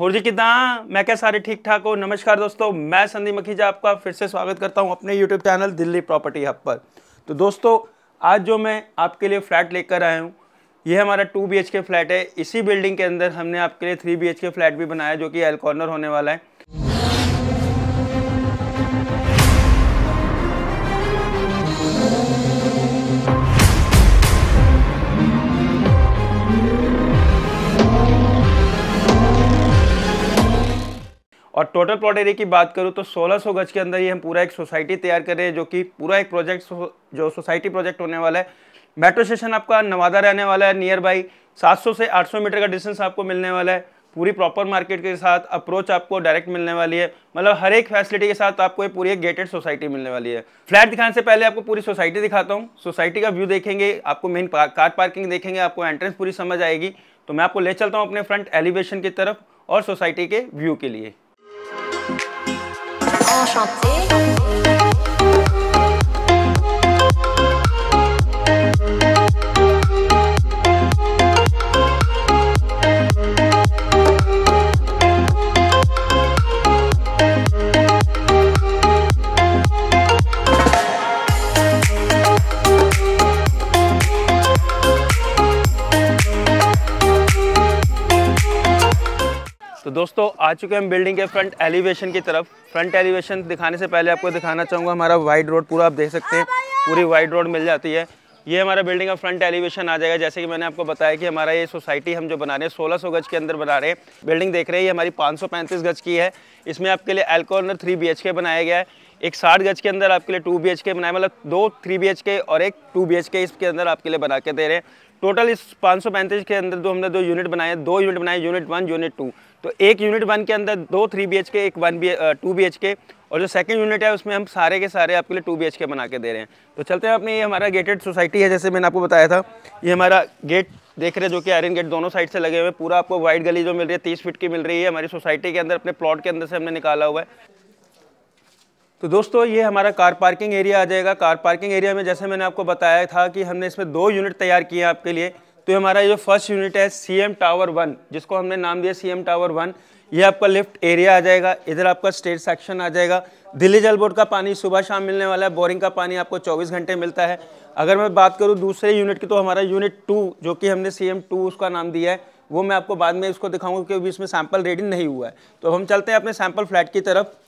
और जी कितना मैं क्या सारे ठीक ठाक हो नमस्कार दोस्तों मैं संदीप मखीजा आपका फिर से स्वागत करता हूं अपने YouTube channel Delhi property hub पर तो दोस्तों आज जो मैं आपके लिए फ़्लैट लेकर आया हूं ये हमारा टू बी फ्लैट है इसी बिल्डिंग के अंदर हमने आपके लिए थ्री बी फ्लैट भी बनाया जो कि एल कॉर्नर होने वाला है टोटल प्लॉट एरिया की बात करूँ तो 1600 गज के अंदर ही हम पूरा एक सोसाइटी तैयार कर रहे हैं जो कि पूरा एक प्रोजेक्ट जो सोसाइटी प्रोजेक्ट होने वाला है मेट्रो स्टेशन आपका नवादा रहने वाला है नियर बाई 700 से 800 मीटर का डिस्टेंस आपको मिलने वाला है पूरी प्रॉपर मार्केट के साथ अप्रोच आपको डायरेक्ट मिलने वाली है मतलब हर एक फैसिलिटी के साथ आपको पूरी एक गेटेड सोसाइटी मिलने वाली है फ्लैट दिखाने से पहले आपको पूरी सोसाइटी दिखाता हूँ सोसाइटी का व्यू देखेंगे आपको मेन कार पार्किंग देखेंगे आपको एंट्रेंस पूरी समझ आएगी तो मैं आपको ले चलता हूँ अपने फ्रंट एलिवेशन की तरफ और सोसाइटी के व्यू के लिए enchanté. दोस्तों आ चुके हम बिल्डिंग के फ्रंट एलिवेशन की तरफ फ्रंट एलिवेशन दिखाने से पहले आपको दिखाना चाहूँगा हमारा वाइड रोड पूरा आप देख सकते हैं पूरी वाइड रोड मिल जाती है ये हमारा बिल्डिंग का फ्रंट एलिवेशन आ जाएगा जैसे कि मैंने आपको बताया कि हमारा ये सोसाइटी हम जो बना रहे हैं सोलह सौ गज के अंदर बना रहे हैं बिल्डिंग देख रहे हैं ये हमारी पाँच गज की है इसमें आपके लिए एल्कोनर थ्री बी बनाया गया है एक साठ गज के अंदर आपके लिए टू बी के बनाए मतलब दो थ्री बी के और एक टू बी के इसके अंदर आपके लिए बना के दे रहे हैं टोटल इस पाँच के अंदर जो तो हमने दो यूनिट बनाए दो यूनिट बनाए यूनिट वन यूनिट टू तो एक यूनिट वन के अंदर दो थ्री बी के एक वन बी टू बी के और जो सेकंड यूनिट है उसमें हम सारे के सारे आपके लिए टू बी के बना के दे रहे हैं तो चलते हैं अपने ये हमारा गेटेड सोसाइटी है जैसे मैंने आपको बताया था ये हमारा गेट देख रहे हैं जो कि आयरन गेट दोनों साइड से लगे हुए पूरा आपको वाइड गली जो मिल रही है तीस फीट की मिल रही है हमारी सोसाइटी के अंदर अपने प्लॉट के अंदर से हमने निकाला हुआ है तो दोस्तों ये हमारा कार पार्किंग एरिया आ जाएगा कार पार्किंग एरिया में जैसे मैंने आपको बताया था कि हमने इसमें दो यूनिट तैयार किए हैं आपके लिए तो हमारा जो फर्स्ट यूनिट है सी एम टावर वन जिसको हमने नाम दिया सी एम टावर वन ये आपका लिफ्ट एरिया आ जाएगा इधर आपका स्टेट सेक्शन आ जाएगा दिल्ली जल बोर्ड का पानी सुबह शाम मिलने वाला है बोरिंग का पानी आपको चौबीस घंटे मिलता है अगर मैं बात करूँ दूसरे यूनिट की तो हमारा यूनिट टू जो कि हमने सी एम टू उसका नाम दिया है वो मैं आपको बाद में इसको दिखाऊंगा क्योंकि इसमें सैंपल रेडी नहीं हुआ है तो हम चलते हैं अपने सैंपल फ्लैट की तरफ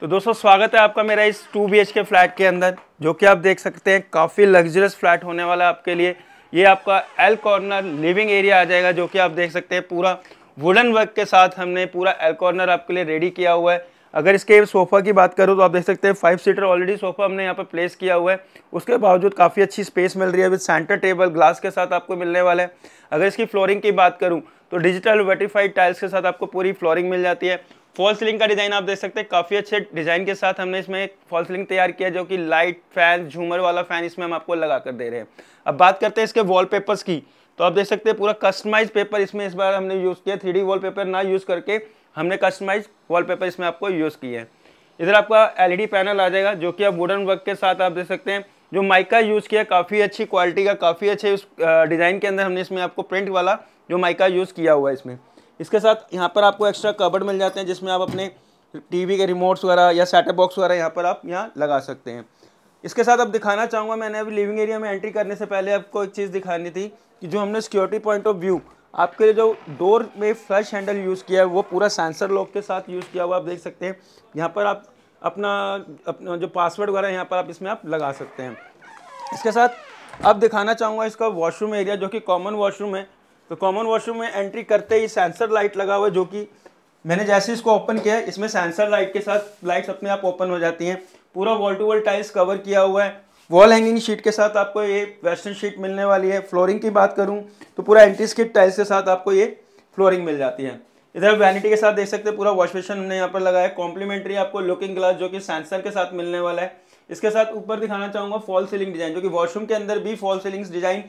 तो दोस्तों स्वागत है आपका मेरा इस टू बी के फ्लैट के अंदर जो कि आप देख सकते हैं काफ़ी लग्जरियस फ्लैट होने वाला है आपके लिए ये आपका एल कॉर्नर लिविंग एरिया आ जाएगा जो कि आप देख सकते हैं पूरा वुडन वर्क के साथ हमने पूरा एल कॉर्नर आपके लिए रेडी किया हुआ है अगर इसके सोफ़ा की बात करूँ तो आप देख सकते हैं फाइव सीटर ऑलरेडी सोफ़ा हमने यहाँ पर प्लेस किया हुआ है उसके बावजूद काफ़ी अच्छी स्पेस मिल रही है विद सेंटर टेबल ग्लास के साथ आपको मिलने वाला है अगर इसकी फ्लोरिंग की बात करूँ तो डिजिटल वर्टिफाइड टाइल्स के साथ आपको पूरी फ्लोरिंग मिल जाती है फॉल सीलिंग का डिज़ाइन आप देख सकते हैं काफ़ी अच्छे डिज़ाइन के साथ हमने इसमें एक फॉल सीलिंग तैयार किया जो कि लाइट फैन झूमर वाला फैन इसमें हम आपको लगा कर दे रहे हैं अब बात करते हैं इसके वॉलपेपर्स की तो आप देख सकते हैं पूरा कस्टमाइज पेपर इसमें इस बार हमने यूज़ किया थ्री डी ना यूज़ करके हमने कस्टमाइज वॉल इसमें आपको यूज़ किया है इधर आपका एल पैनल e आ जाएगा जो कि आप वुडन वर्क के साथ आप देख सकते हैं जो माइका यूज़ किया काफ़ी अच्छी क्वालिटी का काफ़ी अच्छे उस डिज़ाइन के अंदर हमने इसमें आपको प्रिंट वाला जो माइका यूज़ किया हुआ है इसमें इसके साथ यहाँ पर आपको एक्स्ट्रा कबर्ड मिल जाते हैं जिसमें आप अपने टीवी के रिमोट्स वगैरह या सेटअप बॉक्स वगैरह यहाँ पर आप यहाँ लगा सकते हैं इसके साथ अब दिखाना चाहूँगा मैंने अभी लिविंग एरिया में एंट्री करने से पहले आपको एक चीज़ दिखानी थी कि जो हमने सिक्योरिटी पॉइंट ऑफ व्यू आपके लिए जो डोर में फ्लश हैंडल यूज़ किया है वो पूरा सेंसर लॉक के साथ यूज़ किया हुआ आप देख सकते हैं यहाँ पर आप अपना अपना जो पासवर्ड वगैरह यहाँ पर आप इसमें आप लगा सकते हैं इसके साथ अब दिखाना चाहूँगा इसका वॉशरूम एरिया जो कि कॉमन वॉशरूम है तो कॉमन वॉशरूम में एंट्री करते ही सेंसर लाइट लगा हुआ है जो कि मैंने जैसे इसको ओपन किया है इसमें सेंसर लाइट के साथ लाइट्स अपने आप ओपन हो जाती हैं पूरा wall to wall tiles cover किया हुआ है वॉल हैंगिंग शीट के साथ आपको ये वेस्टर्न शीट मिलने वाली है फ्लोरिंग की बात करूँ तो पूरा एंट्री एंटीस्किप टाइल्स के साथ आपको ये फ्लोरिंग मिल जाती है इधर वैनिटी के साथ देख सकते हैं पूरा वॉश बेसन हमने यहाँ पर लगाया है कॉम्प्लीमेंट्री आपको लुकिंग ग्लास जो कि सेंसर के साथ मिलने वाला है इसके साथ ऊपर दिखाना चाहूँगा फॉल सीलिंग डिजाइन जो कि वॉशरूम के अंदर भी false ceilings design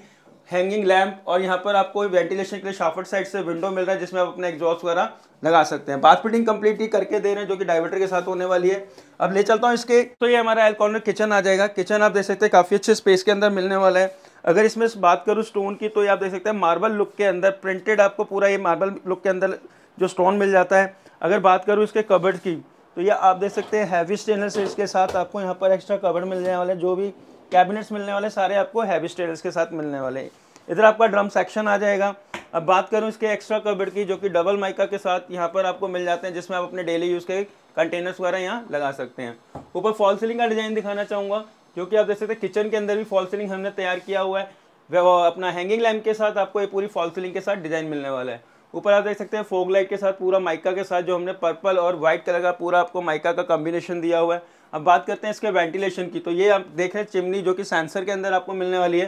hanging lamp और यहाँ पर आपको वेंटिलेशन के लिए शाफ्ट साइड से विंडो मिल रहा है जिसमें आप अपना एग्जॉस्ट वगैरह लगा सकते हैं बाथ फिटिंग कंप्लीट ही करके दे रहे हैं जो कि डाइवर्टर के साथ होने वाली है अब ले चलता हूँ इसके तो ये हमारा एलकॉर्नर किचन आ जाएगा किचन आप देख सकते हैं काफ़ी अच्छे स्पेस के अंदर मिलने वाला है अगर इसमें बात करूँ स्टोन की तो ये आप देख सकते हैं मार्बल लुक के अंदर प्रिंटेड आपको पूरा ये मार्बल लुक के अंदर जो स्टोन मिल जाता है अगर बात करूँ इसके कबर्ड की तो ये आप देख सकते हैं हैवी स्टेनलेस इसके साथ आपको यहाँ पर एक्स्ट्रा कवर मिल जाने जो भी कैबिनेट्स मिलने वाले सारे आपको हैवी स्टेटस के साथ मिलने वाले इधर आपका ड्रम सेक्शन आ जाएगा अब बात करूँ इसके एक्स्ट्रा कबर्ड की जो कि डबल माइका के साथ यहाँ पर आपको मिल जाते हैं जिसमें आप अपने डेली यूज़ के कंटेनर्स वगैरह यहाँ लगा सकते हैं ऊपर फॉल सीलिंग का डिज़ाइन दिखाना चाहूँगा क्योंकि आप देख सकते हैं किचन के अंदर भी फॉल सीलिंग हमने तैयार किया हुआ है वो अपना हैंगिंग लैम्प के साथ आपको ये पूरी फॉल सीलिंग के साथ डिज़ाइन मिलने वाला है ऊपर आप देख सकते हैं फोग लाइट के साथ पूरा माइका के साथ जो हमने पर्पल और वाइट कलर का पूरा आपको माइका का कॉम्बिनेशन दिया हुआ है अब बात करते हैं इसके वेंटिलेशन की तो ये आप देख रहे हैं चिमनी जो कि सेंसर के अंदर आपको मिलने वाली है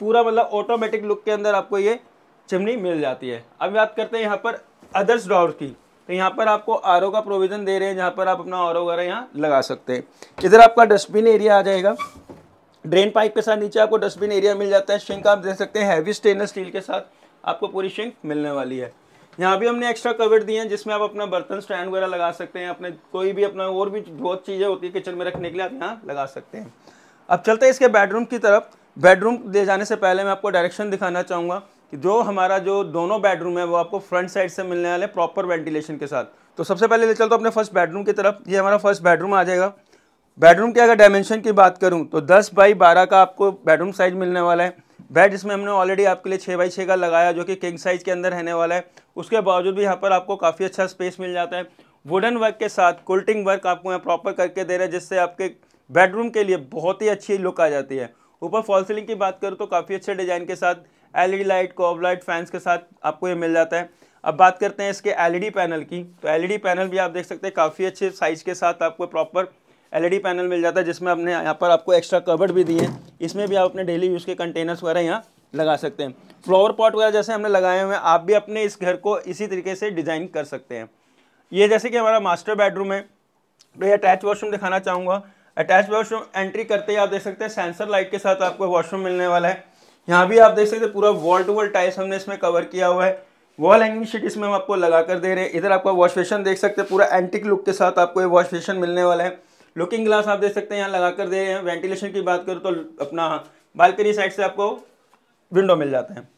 पूरा मतलब ऑटोमेटिक लुक के अंदर आपको ये चिमनी मिल जाती है अब बात करते हैं यहाँ पर अदर्स डॉर की तो यहाँ पर आपको आर का प्रोविज़न दे रहे हैं जहाँ पर आप अपना आर वगैरह यहाँ लगा सकते हैं इधर आपका डस्टबिन एरिया आ जाएगा ड्रेन पाइप के साथ नीचे आपको डस्टबिन एरिया मिल जाता है शिंक आप देख सकते हैं हैवी स्टेनलेस स्टील के साथ आपको पूरी शिंक मिलने वाली है यहाँ भी हमने एक्स्ट्रा कवर दिए हैं जिसमें आप अपना बर्तन स्टैंड वगैरह लगा सकते हैं अपने कोई भी अपना और भी बहुत चीज़ें होती है किचन में रखने के लिए आप यहाँ लगा सकते हैं अब चलते हैं इसके बेडरूम की तरफ बेडरूम ले जाने से पहले मैं आपको डायरेक्शन दिखाना चाहूँगा कि जो हमारा जो दोनों बेडरूम है वो आपको फ्रंट साइड से मिलने वाले प्रॉपर वेंटिलेशन के साथ तो सबसे पहले ले चलते अपने फर्स्ट बेडरूम की तरफ ये हमारा फर्स्ट बेडरूम आ जाएगा बेडरूम के अगर डायमेंशन की बात करूँ तो दस बाई बारह का आपको बेडरूम साइज मिलने वाला है बेड इसमें हमने ऑलरेडी आपके लिए छः बाई छः का लगाया जो कि किंग साइज़ के अंदर रहने वाला है उसके बावजूद भी यहाँ पर आपको काफ़ी अच्छा स्पेस मिल जाता है वुडन वर्क के साथ कोल्टिंग वर्क आपको यहाँ प्रॉपर करके दे रहे हैं जिससे आपके बेडरूम के लिए बहुत ही अच्छी लुक आ जाती है ऊपर फॉल सीलिंग की बात करूँ तो काफ़ी अच्छे डिज़ाइन के साथ L light COB light fans के साथ आपको ये मिल जाता है अब बात करते हैं इसके एल पैनल की तो एल पैनल भी आप देख सकते हैं काफ़ी अच्छे साइज़ के साथ आपको प्रॉपर एल पैनल मिल जाता है जिसमें आपने यहाँ पर आपको एक्स्ट्रा कवर्ड भी दिए हैं इसमें भी आप अपने डेली यूज़ के कंटेनर्स वगैरह यहाँ लगा सकते हैं फ्लावर पॉट वगैरह जैसे हमने लगाए हुए हैं आप भी अपने इस घर को इसी तरीके से डिज़ाइन कर सकते हैं ये जैसे कि हमारा मास्टर बेडरूम है तो ये अटैच वॉशरूम दिखाना चाहूँगा अटैच वॉशरूम एंट्री करते ही आप देख सकते हैं सेंसर लाइट के साथ आपको वॉशरूम मिलने वाला है यहाँ भी आप देख सकते हैं पूरा वॉल टू वॉल टाइल्स हमने इसमें कवर किया हुआ है वॉल हैंगिंग शीट इसमें हम आपको लगा कर दे रहे हैं इधर आपका वॉश बेसन देख सकते हैं पूरा एंटिक लुक के साथ आपको ये वॉश बेसन मिलने वाला है लुकिंग ग्लास आप देख सकते हैं यहाँ लगा कर दे रहे हैं वेंटिलेशन की बात करूँ तो अपना बालकनी साइड से आपको विंडो मिल जाते हैं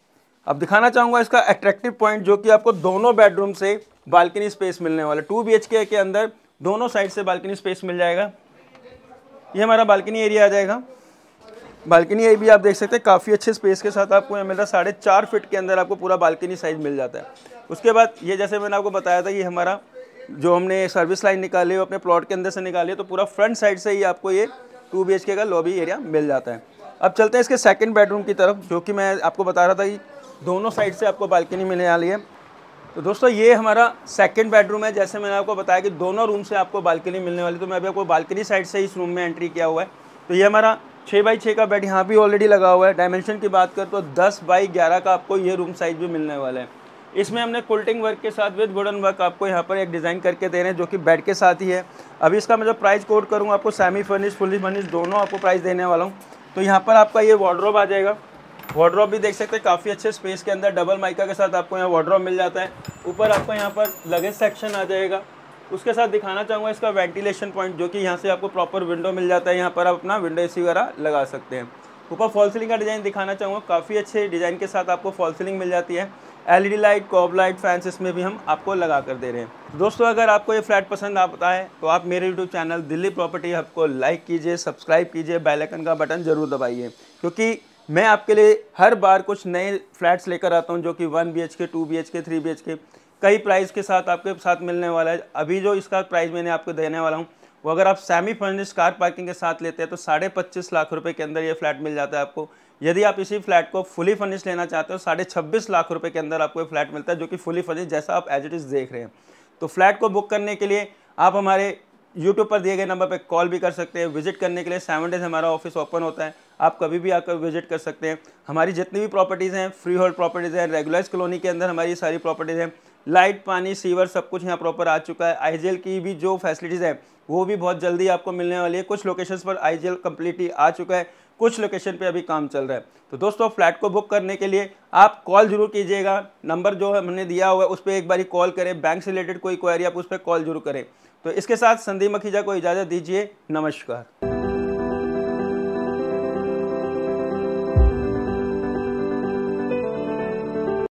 अब दिखाना चाहूँगा इसका अट्रैक्टिव पॉइंट जो कि आपको दोनों बेडरूम से बालकनी स्पेस मिलने वाला टू बी के अंदर दोनों साइड से बालकनी स्पेस मिल जाएगा ये हमारा बालकनी एरिया आ जाएगा बालकनी ये भी आप देख सकते हैं काफ़ी अच्छे स्पेस के साथ आपको यह मिल रहा है साढ़े चार फिट के अंदर आपको पूरा बालकनी साइज मिल जाता है उसके बाद ये जैसे मैंने आपको बताया था ये हमारा जो हमने सर्विस लाइन निकाली है अपने प्लॉट के अंदर से निकाली है तो पूरा फ्रंट साइड से ही आपको ये टू बी का लॉबी एरिया मिल जाता है अब चलते हैं इसके सेकंड बेडरूम की तरफ जो कि मैं आपको बता रहा था कि दोनों साइड से आपको बालकनी मिलने वाली है तो दोस्तों ये हमारा सेकंड बेडरूम है जैसे मैंने आपको बताया कि दोनों रूम से आपको बालकनी मिलने वाली तो मैं अभी आपको बालकनी साइड से इस रूम में एंट्री किया हुआ है तो ये हमारा छः बाई छः का बेड यहाँ भी ऑलरेडी लगा हुआ है डायमेंशन की बात करें तो दस बाई ग्यारह का आपको ये रूम साइज भी मिलने वाला है इसमें हमने कोल्टिंग वर्क के साथ विद वुडन वर्क आपको यहाँ पर एक डिज़ाइन करके दे रहे हैं जो कि बेड के साथ ही है अभी इसका मैं जब प्राइस कोड करूँगा आपको सेमी फर्निश फुली फर्निश दोनों आपको प्राइस देने वाला हूँ तो यहाँ पर आपका ये वार्ड्रॉप आ जाएगा वार्ड्रॉप भी देख सकते हैं काफ़ी अच्छे स्पेस के अंदर डबल माइका के साथ आपको यहाँ वार्ड्रॉप मिल जाता है ऊपर आपको यहाँ पर लगेज सेक्शन आ जाएगा उसके साथ दिखाना चाहूँगा इसका वेंटिलेशन पॉइंट जो कि यहाँ से आपको प्रॉपर विंडो मिल जाता है यहाँ पर आप अपना विंडो ए वगैरह लगा सकते हैं ऊपर फॉल सीलिंग का डिज़ाइन दिखाना चाहूँगा काफ़ी अच्छे डिज़ाइन के साथ आपको फॉल सीलिंग मिल जाती है LED light COB light fans इसमें भी हम आपको लगा कर दे रहे हैं दोस्तों अगर आपको ये फ्लैट पसंद आता है तो आप मेरे YouTube channel Delhi property hub को लाइक कीजिए सब्सक्राइब कीजिए बेलाइकन का बटन ज़रूर दबाइए क्योंकि मैं आपके लिए हर बार कुछ नए फ्लैट्स लेकर आता हूँ जो कि one B H K two B H K three B H K कई प्राइस के साथ आपके साथ मिलने वाला है अभी जो इसका प्राइस मैंने आपको देने वाला हूँ वो अगर आप सेमी फर्निश्ड कार पार्किंग के साथ लेते हैं तो साढ़े पच्चीस लाख रुपए के अंदर ये फ्लैट मिल जाता है आपको यदि आप इसी फ्लैट को फुली फर्निश लेना चाहते हो साढ़े छब्बीस लाख रुपए के अंदर आपको ये फ्लैट मिलता है जो कि फुली फर्निश जैसा आप एज इट इज़ देख रहे हैं तो फ्लैट को बुक करने के लिए आप हमारे यूट्यूब पर दिए गए नंबर पर कॉल भी कर सकते हैं विजिट करने के लिए सेवन डेज हमारा ऑफिस ओपन होता है आप कभी भी आकर विजिट कर सकते हैं हमारी जितनी भी प्रॉपर्टीज़ हैं फ्री होल्ड प्रॉपर्टीज़ हैं रेगुलर्स कॉलोनी के अंदर हमारी सारी प्रॉपर्टीज़ हैं लाइट पानी सीवर सब कुछ यहाँ प्रॉपर आ चुका है आई की भी जो फैसिलिटीज़ है वो भी बहुत जल्दी आपको मिलने वाली है कुछ लोकेशंस पर आई कंप्लीटली आ चुका है कुछ लोकेशन पे अभी काम चल रहा है तो दोस्तों फ्लैट को बुक करने के लिए आप कॉल जरूर कीजिएगा नंबर जो हमने दिया हुआ है उस पर एक बार कॉल करें बैंक से रिलेटेड कोई क्वारी आप उस पर कॉल जरूर करें तो इसके साथ संदीप मखीजा को इजाज़त दीजिए नमस्कार